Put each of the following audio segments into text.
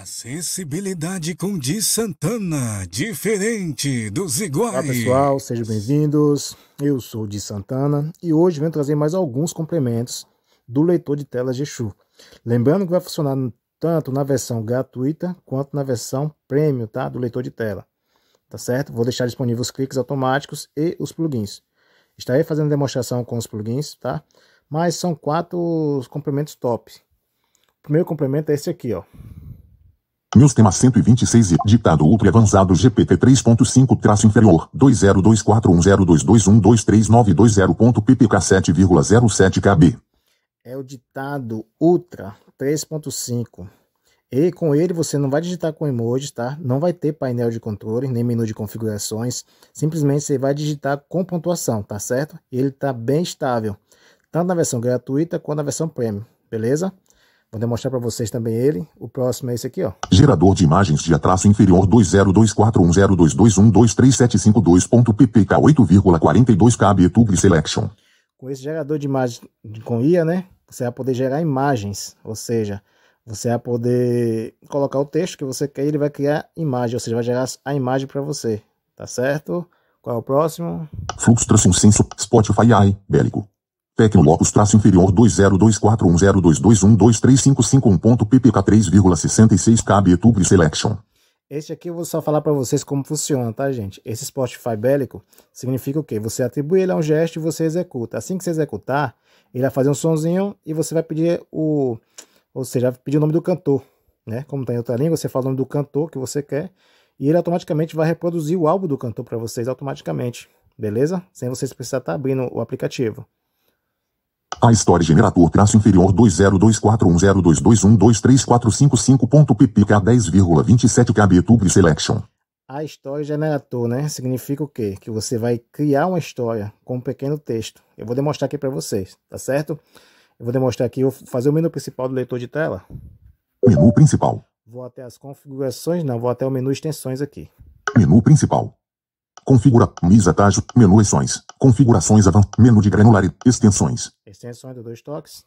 A sensibilidade com Di Santana, diferente dos iguais. Olá pessoal, sejam bem-vindos. Eu sou Di Santana e hoje venho trazer mais alguns complementos do leitor de tela Gexu. Lembrando que vai funcionar tanto na versão gratuita quanto na versão premium, tá? Do leitor de tela. Tá certo? Vou deixar disponíveis os cliques automáticos e os plugins. Estarei fazendo demonstração com os plugins, tá? Mas são quatro complementos top. O primeiro complemento é esse aqui, ó. Meus temas 126 e ditado ultra avançado GPT 3.5 traço inferior 20241022123920.ppk 7,07kb. É o ditado ultra 3.5. E com ele você não vai digitar com emojis, tá? Não vai ter painel de controle, nem menu de configurações. Simplesmente você vai digitar com pontuação, tá certo? Ele tá bem estável, tanto na versão gratuita quanto na versão premium, beleza? Vou demonstrar para vocês também ele. O próximo é esse aqui, ó. Gerador de imagens de atraço inferior 2024102212375.2.ppk 8,42kb Tube Selection. Com esse gerador de imagens com IA, né? Você vai poder gerar imagens, ou seja, você vai poder colocar o texto que você quer e ele vai criar imagem, ou seja, vai gerar a imagem para você, tá certo? Qual é o próximo? Fluxo um Senso Spotify AI, Bélico. Tecnolocus traço inferior 202410222123551.ppk 3,66 KB Tube Selection. Este aqui eu vou só falar para vocês como funciona, tá, gente? Esse Spotify bélico significa o quê? Você atribui ele a um gesto e você executa. Assim que você executar, ele vai fazer um sonzinho e você vai pedir o. Ou seja, vai pedir o nome do cantor, né? Como tá em outra língua, você fala o nome do cantor que você quer e ele automaticamente vai reproduzir o álbum do cantor para vocês automaticamente, beleza? Sem vocês precisar estar tá abrindo o aplicativo. A história Generator traço inferior 202410222123455.ppk 10,27 KB Tube Selection. A história Generator, né? Significa o quê? Que você vai criar uma história com um pequeno texto. Eu vou demonstrar aqui para vocês, tá certo? Eu vou demonstrar aqui, vou fazer o menu principal do leitor de tela. Menu principal. Vou até as configurações, não, vou até o menu extensões aqui. Menu principal. Configura, mesa, tajo, menu extensões, configurações avan, menu de granular, extensões, Extensões, dou dois toques.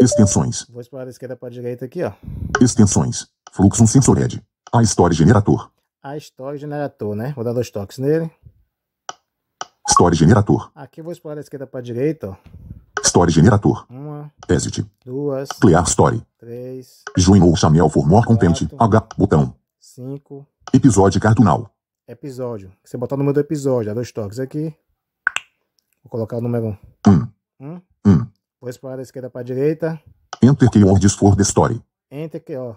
Extensões. Vou explorar da esquerda para a direita aqui, ó. Extensões. fluxo Sensor A Story Generator. A Story Generator, né? Vou dar dois toques nele. Story Generator. Aqui vou explorar da esquerda para a direita, ó. Story Generator. Uma. Exit. Duas. Clear Story. Três. Join ou Chamel for more content. H. Botão. Cinco. Episódio cardinal. Episódio. Você botar o número do episódio. Dá dois toques aqui. Vou colocar o número 1. Um. Um. Hum? Um. Vou explorar da esquerda para a direita. Enter keywords for the story. Enter, que, ó.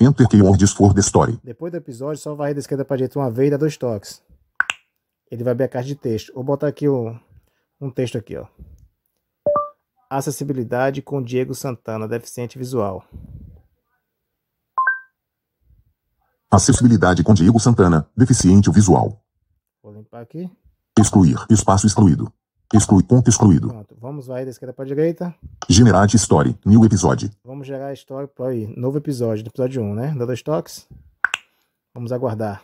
Enter keywords for the story. Depois do episódio, só varrer da esquerda para a direita uma vez e dá dois toques. Ele vai abrir a caixa de texto. Vou botar aqui um, um texto aqui, ó. Acessibilidade com Diego Santana, deficiente visual. Acessibilidade com Diego Santana, deficiente visual. Vou limpar aqui. Excluir, espaço excluído. Exclui, ponto excluído. Pronto. Vamos vai da esquerda para direita. Generate story, new episódio. Vamos gerar a story para aí, novo episódio, do episódio 1, né? Da dois toques. Vamos aguardar.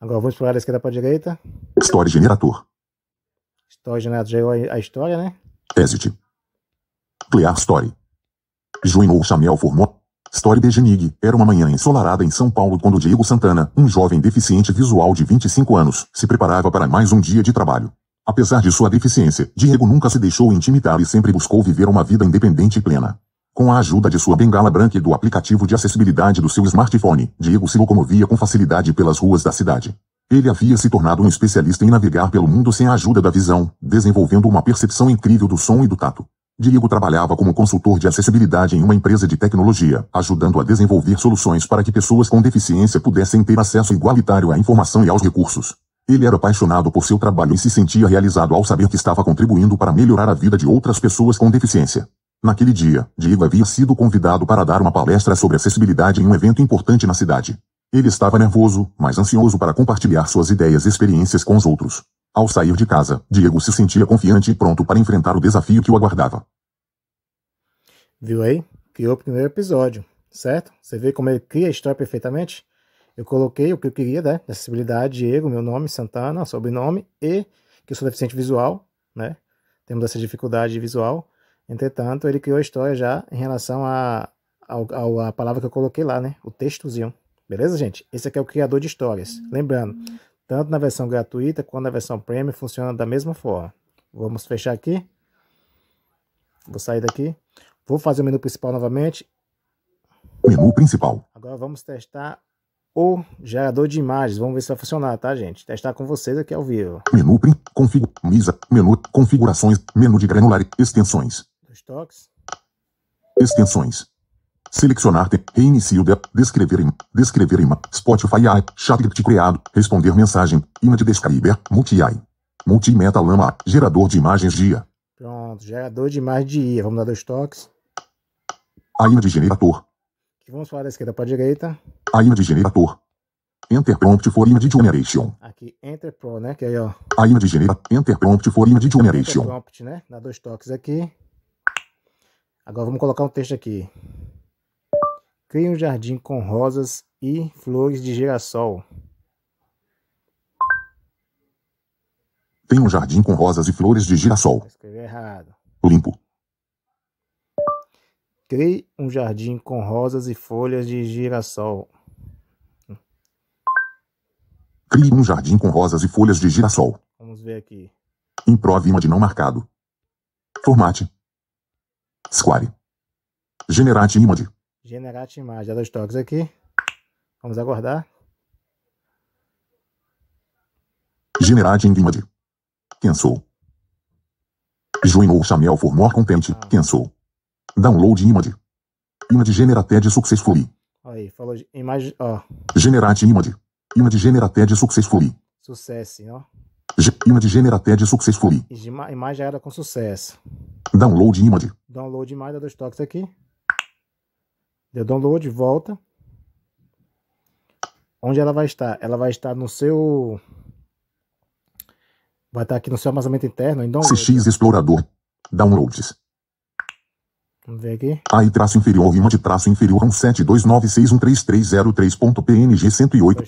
Agora vamos explorar da esquerda para direita. Story generator. Story generator gerou é a história, né? Exit. Clear story. Join ou Chamel formou. Story Begenig, era uma manhã ensolarada em São Paulo quando Diego Santana, um jovem deficiente visual de 25 anos, se preparava para mais um dia de trabalho. Apesar de sua deficiência, Diego nunca se deixou intimidar e sempre buscou viver uma vida independente e plena. Com a ajuda de sua bengala branca e do aplicativo de acessibilidade do seu smartphone, Diego se locomovia com facilidade pelas ruas da cidade. Ele havia se tornado um especialista em navegar pelo mundo sem a ajuda da visão, desenvolvendo uma percepção incrível do som e do tato. Diego trabalhava como consultor de acessibilidade em uma empresa de tecnologia, ajudando a desenvolver soluções para que pessoas com deficiência pudessem ter acesso igualitário à informação e aos recursos. Ele era apaixonado por seu trabalho e se sentia realizado ao saber que estava contribuindo para melhorar a vida de outras pessoas com deficiência. Naquele dia, Diego havia sido convidado para dar uma palestra sobre acessibilidade em um evento importante na cidade. Ele estava nervoso, mas ansioso para compartilhar suas ideias e experiências com os outros. Ao sair de casa, Diego se sentia confiante e pronto para enfrentar o desafio que o aguardava. Viu aí? Criou o primeiro episódio, certo? Você vê como ele cria a história perfeitamente? Eu coloquei o que eu queria, né? Acessibilidade, Diego, meu nome, Santana, sobrenome e que eu sou deficiente visual, né? Temos essa dificuldade visual. Entretanto, ele criou a história já em relação à a, a, a, palavra que eu coloquei lá, né? O textozinho. Beleza, gente? Esse aqui é o criador de histórias. Lembrando, tanto na versão gratuita quanto na versão premium funciona da mesma forma. Vamos fechar aqui. Vou sair daqui. Vou fazer o menu principal novamente. Menu principal. Agora vamos testar o gerador de imagens. Vamos ver se vai funcionar, tá, gente? Testar com vocês aqui ao vivo. Menu config, menu configurações, menu de granular, extensões. Dos toques. Extensões. Selecionar tem. Reinicio de. Descrever em. Descrever em. Spotify app. Chatgpt criado. Responder mensagem. Image describer. Multi-AI. Multimeta lama. Gerador de imagens dia. Pronto. Gerador de imagens dia. Vamos dar dois toques. A image generator. Vamos falar da esquerda para a direita. A image generator. Enter prompt for image generation. Aqui, enter pro, né? Que aí, ó. A image genera. Enter prompt for image generation. Enter prompt, né? Dá dois toques aqui. Agora vamos colocar um texto aqui. Crie um jardim com rosas e flores de girassol. Tem um jardim com rosas e flores de girassol. Escrevi errado. Limpo. Crie um jardim com rosas e folhas de girassol. Crie um jardim com rosas e folhas de girassol. Vamos ver aqui. Improve uma de não marcado. Formate. Square. Generate image. Generate imagem. Dá dois toques aqui. Vamos aguardar. Generate image. Cancel. o Chamel for more content. Ah. Cancel. Download image. Image generated successfully. Aí, falou imagem, ó. Generate image. Image generated successfully. Sucesso, ó. Image generated successfully. Ima imagem gerada com sucesso. Download image. Download imagem, dá dois toques aqui. Deu download, volta. Onde ela vai estar? Ela vai estar no seu. Vai estar aqui no seu armazenamento interno, em download. CX Explorador. Downloads. Vamos ver aqui. AI traço inferior, rima de traço inferior 172961333.png 108.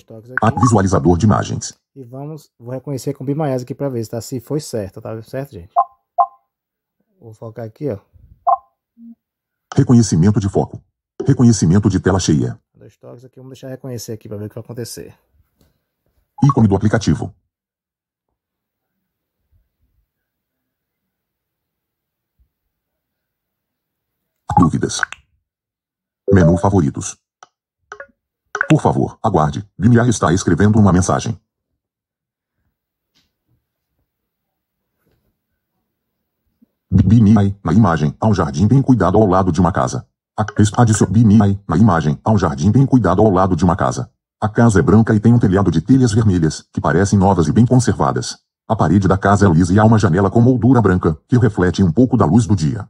visualizador de imagens. E vamos, vou reconhecer com Bimaias aqui para ver tá? se foi certo, tá certo, gente? Vou focar aqui, ó. Reconhecimento de foco. Reconhecimento de tela cheia. Tá dois toques aqui, vamos deixar reconhecer aqui para ver o que vai acontecer. Ícone do aplicativo. Dúvidas. Menu favoritos. Por favor, aguarde. Limiar está escrevendo uma mensagem. Bimai, na imagem, há um jardim bem cuidado ao lado de uma casa. A Adicione na imagem há um jardim bem cuidado ao lado de uma casa. A casa é branca e tem um telhado de telhas vermelhas, que parecem novas e bem conservadas. A parede da casa é lisa e há uma janela com moldura branca, que reflete um pouco da luz do dia.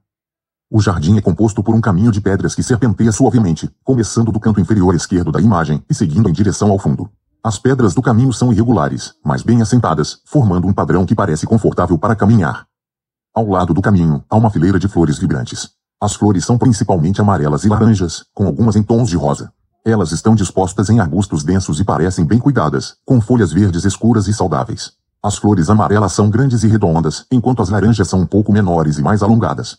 O jardim é composto por um caminho de pedras que serpenteia suavemente, começando do canto inferior esquerdo da imagem e seguindo em direção ao fundo. As pedras do caminho são irregulares, mas bem assentadas, formando um padrão que parece confortável para caminhar. Ao lado do caminho, há uma fileira de flores vibrantes. As flores são principalmente amarelas e laranjas, com algumas em tons de rosa. Elas estão dispostas em arbustos densos e parecem bem cuidadas, com folhas verdes escuras e saudáveis. As flores amarelas são grandes e redondas, enquanto as laranjas são um pouco menores e mais alongadas.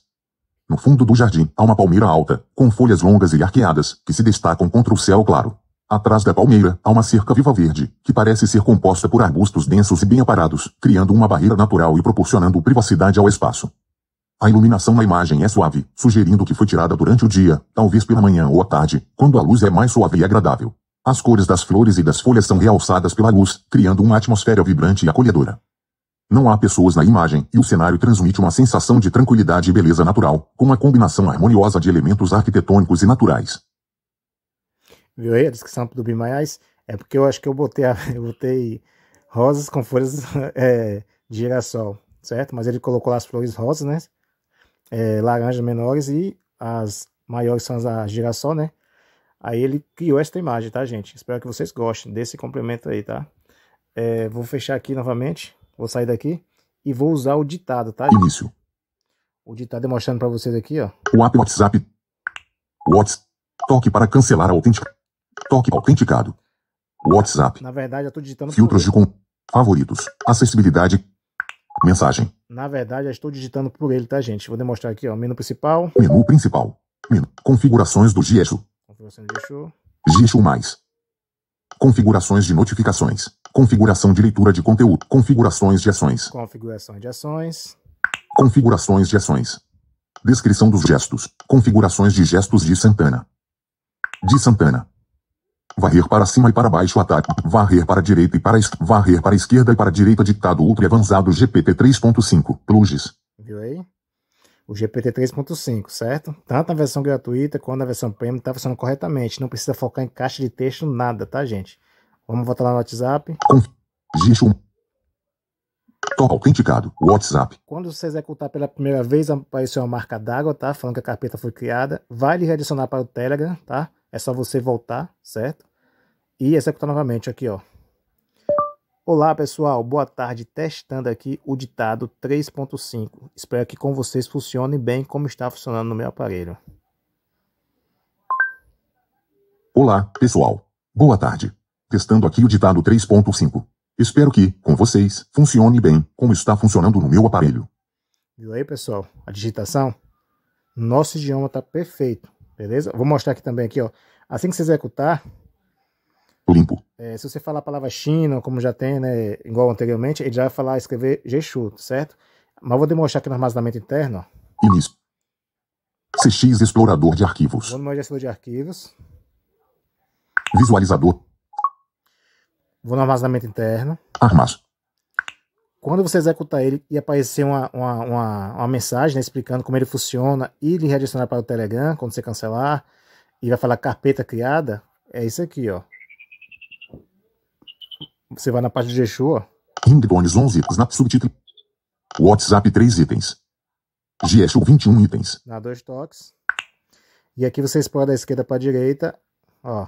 No fundo do jardim, há uma palmeira alta, com folhas longas e arqueadas, que se destacam contra o céu claro. Atrás da palmeira, há uma cerca viva verde, que parece ser composta por arbustos densos e bem aparados, criando uma barreira natural e proporcionando privacidade ao espaço. A iluminação na imagem é suave, sugerindo que foi tirada durante o dia, talvez pela manhã ou à tarde, quando a luz é mais suave e agradável. As cores das flores e das folhas são realçadas pela luz, criando uma atmosfera vibrante e acolhedora. Não há pessoas na imagem, e o cenário transmite uma sensação de tranquilidade e beleza natural, com uma combinação harmoniosa de elementos arquitetônicos e naturais. Viu aí a descrição do Bimaiás? É porque eu acho que eu botei, a, eu botei rosas com folhas é, de girassol, certo? Mas ele colocou lá as flores rosas, né? é, laranjas menores e as maiores são as girassol, né? Aí ele criou esta imagem, tá, gente? Espero que vocês gostem desse complemento aí, tá? É, vou fechar aqui novamente, vou sair daqui e vou usar o ditado, tá? Gente? Início. O ditado é mostrando para vocês aqui, ó. O app WhatsApp. WhatsApp. Toque para cancelar a autentica. Toque autenticado. WhatsApp. Na verdade, eu tô digitando. Filtros de com... favoritos. Acessibilidade. Mensagem. Na verdade, já estou digitando por ele, tá, gente? Vou demonstrar aqui, ó. Menu principal. Menu principal. Menu. Configurações do Giesu. Configurações do mais. Configurações de notificações. Configuração de leitura de conteúdo. Configurações de ações. Configurações de ações. Configurações de ações. Descrição dos gestos. Configurações de gestos de Santana. De Santana. Varrer para cima e para baixo ataque. Varrer para direita e para est... varrer para esquerda e para direita ditado ultra avançado GPT 3.5. Pluges. Viu aí? O GPT 3.5, certo? Tanto na versão gratuita quanto na versão premium está funcionando corretamente. Não precisa focar em caixa de texto nada, tá, gente? Vamos voltar lá no WhatsApp. Com... um, Top autenticado. WhatsApp. Quando você executar pela primeira vez, apareceu uma marca d'água, tá? Falando que a carpeta foi criada. Vai lhe adicionar para o Telegram, tá? É só você voltar, certo? E executar novamente aqui, ó. Olá, pessoal. Boa tarde. Testando aqui o ditado 3.5. Espero que com vocês funcione bem como está funcionando no meu aparelho. Olá, pessoal. Boa tarde. Testando aqui o ditado 3.5. Espero que, com vocês, funcione bem como está funcionando no meu aparelho. Viu aí, pessoal? A digitação? Nosso idioma está perfeito. Beleza? Vou mostrar aqui também aqui, ó. Assim que você executar, limpo. É, se você falar a palavra China, como já tem, né, igual anteriormente, ele já vai falar escrever Gxu, certo? Mas vou demonstrar aqui no armazenamento interno. Ó. Início. CX explorador de arquivos. Vou no meu gestor de arquivos. Visualizador. Vou no armazenamento interno. Armas. Quando você executar ele e aparecer uma, uma, uma, uma mensagem né, explicando como ele funciona e ele redirecionar para o Telegram quando você cancelar, e vai falar carpeta criada, é isso aqui, ó. Você vai na parte de Yeshua, ó. Ringtones 11, Snap subtítulo. WhatsApp 3 itens. GSU 21 itens. Na dois toques. E aqui você explora da esquerda para a direita, ó.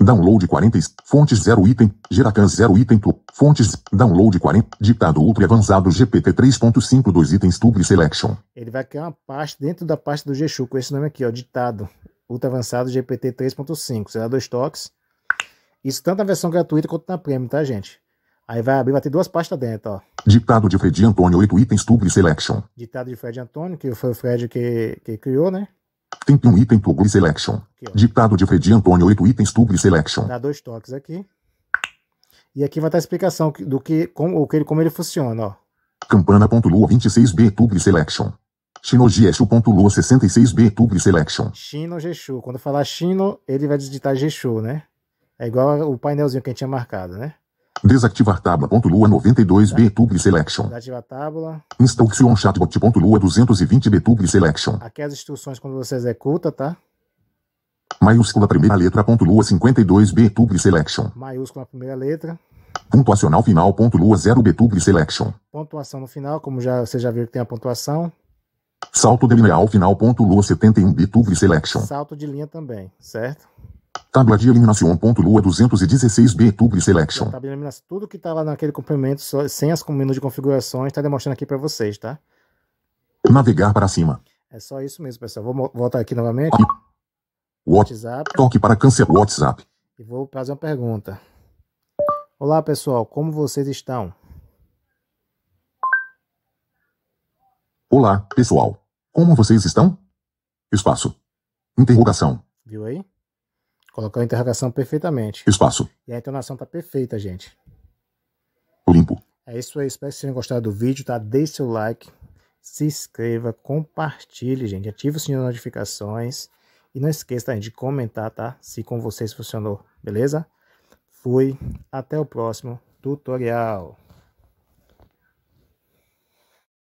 Download 40. Fontes 0 item. Geracan 0 item. Tu. Fontes. Download 40. Ditado ultra avançado GPT 3.5 2 itens Tube Selection. Ele vai criar uma pasta dentro da pasta do Gchu com esse nome aqui, ó. Ditado ultra avançado GPT 3.5. Será dois toques. Isso tanto na versão gratuita quanto na premium, tá, gente? Aí vai abrir, vai ter duas pastas dentro, ó. Ditado de Fred Antônio 8 itens Tube Selection. Ditado de Fred Antônio, que foi o Fred que, que criou, né? Tem um item Toggle Selection. Aqui, Ditado de Fred Antônio 8 itens Toggle Selection. Dá dois toques aqui. E aqui vai estar a explicação do que, como, que, como ele funciona, ó. Campana.lua 26b Tugli Selection. Shino Geshu.lua 66b Tugli Selection. Shino Geshu. Quando falar Shino, ele vai digitar Geshu, né? É igual o painelzinho que a gente tinha marcado, né? Desativar tábua.lua 92 Betugli Selection. Desativar tábula. Instruction chatbot.lua 220 Betugli Selection. Aqui as instruções quando você executa, tá? Maiúscula primeira letra ponto lua 52 Betugli Selection. Maiúscula primeira letra. Pontuacional final ponto lua 0 Betugli Selection. Pontuação no final, como já, você já viu que tem a pontuação. Salto de lineal final ponto lua 71 Betugli Selection. Salto de linha também, certo? Tabela de eliminação. Lua 216 B Tuple Selection. de eliminação. Tudo que estava tá naquele comprimento, sem as menu de configurações, está demonstrando aqui para vocês, tá? Navegar para cima. É só isso mesmo, pessoal. Vou voltar aqui novamente. WhatsApp. Toque para cancelar o WhatsApp. E vou fazer uma pergunta. Olá, pessoal. Como vocês estão? Olá, pessoal. Como vocês estão? Espaço. Interrogação. Viu aí? Colocou a interrogação perfeitamente. Espaço. E a entonação tá perfeita, gente. Limpo. É isso aí, espero que vocês tenham gostado do vídeo, tá? Deixe seu like, se inscreva, compartilhe, gente. Ative o sininho de notificações. E não esqueça tá, de comentar, tá? Se com vocês funcionou, beleza? Fui, até o próximo tutorial.